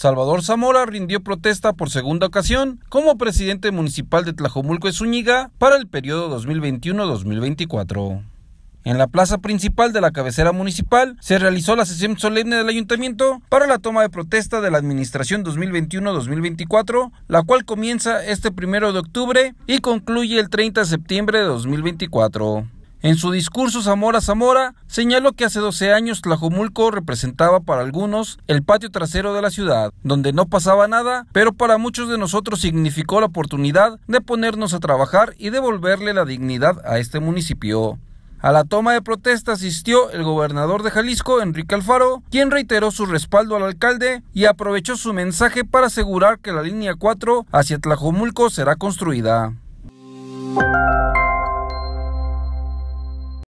Salvador Zamora rindió protesta por segunda ocasión como presidente municipal de Tlajomulco de Zúñiga para el periodo 2021-2024. En la plaza principal de la cabecera municipal se realizó la sesión solemne del ayuntamiento para la toma de protesta de la administración 2021-2024, la cual comienza este primero de octubre y concluye el 30 de septiembre de 2024. En su discurso Zamora Zamora señaló que hace 12 años Tlajomulco representaba para algunos el patio trasero de la ciudad, donde no pasaba nada, pero para muchos de nosotros significó la oportunidad de ponernos a trabajar y devolverle la dignidad a este municipio. A la toma de protesta asistió el gobernador de Jalisco, Enrique Alfaro, quien reiteró su respaldo al alcalde y aprovechó su mensaje para asegurar que la línea 4 hacia Tlajomulco será construida.